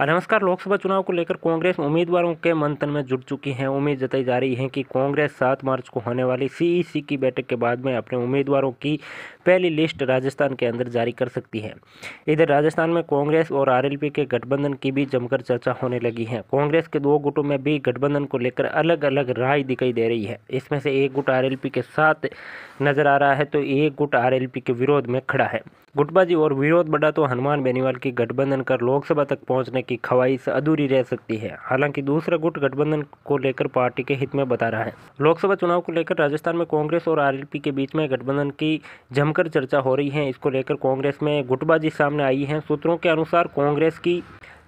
नमस्कार लोकसभा चुनाव को लेकर कांग्रेस उम्मीदवारों के मंथन में जुट चुकी है उम्मीद जताई जा रही है कि कांग्रेस सात मार्च को होने वाली सीईसी की बैठक के बाद में अपने उम्मीदवारों की पहली लिस्ट राजस्थान के अंदर जारी कर सकती है इधर राजस्थान में कांग्रेस और आरएलपी के गठबंधन की भी जमकर चर्चा होने लगी है कांग्रेस के दो गुटों में भी गठबंधन को लेकर अलग अलग राय दिखाई दे रही है इसमें से एक गुट आर के साथ नजर आ रहा है तो एक गुट आर के विरोध में खड़ा है गुटबाजी और विरोध बढ़ा तो हनुमान बेनीवाल की गठबंधन कर लोकसभा तक पहुंचने की ख्वाहिश अधूरी रह सकती है हालांकि दूसरा गुट गठबंधन को लेकर पार्टी के हित में बता रहा है लोकसभा चुनाव को लेकर राजस्थान में कांग्रेस और आरएलपी के बीच में गठबंधन की जमकर चर्चा हो रही है इसको लेकर कांग्रेस में गुटबाजी सामने आई है सूत्रों के अनुसार कांग्रेस की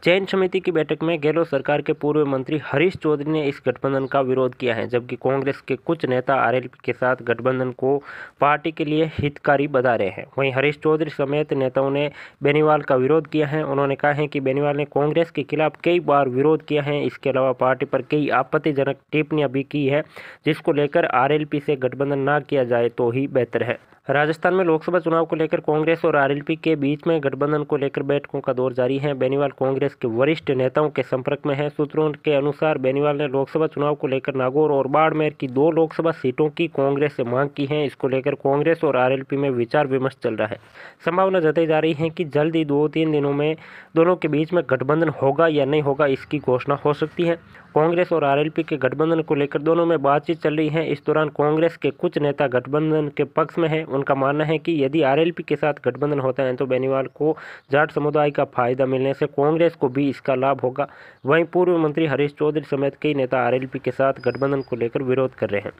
चयन समिति की बैठक में गहलोत सरकार के पूर्व मंत्री हरीश चौधरी ने इस गठबंधन का विरोध किया है जबकि कांग्रेस के कुछ नेता आर के साथ गठबंधन को पार्टी के लिए हितकारी बता रहे हैं वहीं हरीश चौधरी समेत नेताओं ने बेनीवाल का विरोध किया है उन्होंने कहा है कि बेनीवाल ने कांग्रेस के खिलाफ कई बार विरोध किया है इसके अलावा पार्टी पर कई आपत्तिजनक टिप्पणियाँ भी की है जिसको लेकर आर से गठबंधन न किया जाए तो ही बेहतर है राजस्थान में लोकसभा चुनाव को लेकर कांग्रेस और आरएलपी के बीच में गठबंधन को लेकर बैठकों का दौर जारी है बेनीवाल कांग्रेस के वरिष्ठ नेताओं के संपर्क में है सूत्रों के अनुसार बेनीवाल ने लोकसभा चुनाव को लेकर नागौर और बाड़मेर की दो लोकसभा सीटों की कांग्रेस से मांग की है इसको लेकर कांग्रेस और आर में विचार विमर्श चल रहा है संभावना जताई जा रही है कि जल्द ही दो तीन दिनों में दोनों के बीच में गठबंधन होगा या नहीं होगा इसकी घोषणा हो सकती है कांग्रेस और आरएलपी के गठबंधन को लेकर दोनों में बातचीत चल रही है इस दौरान कांग्रेस के कुछ नेता गठबंधन के पक्ष में हैं उनका मानना है कि यदि आरएलपी के साथ गठबंधन होता है तो बेनीवाल को जाट समुदाय का फायदा मिलने से कांग्रेस को भी इसका लाभ होगा वहीं पूर्व मंत्री हरीश चौधरी समेत कई नेता आर के साथ गठबंधन को लेकर विरोध कर रहे हैं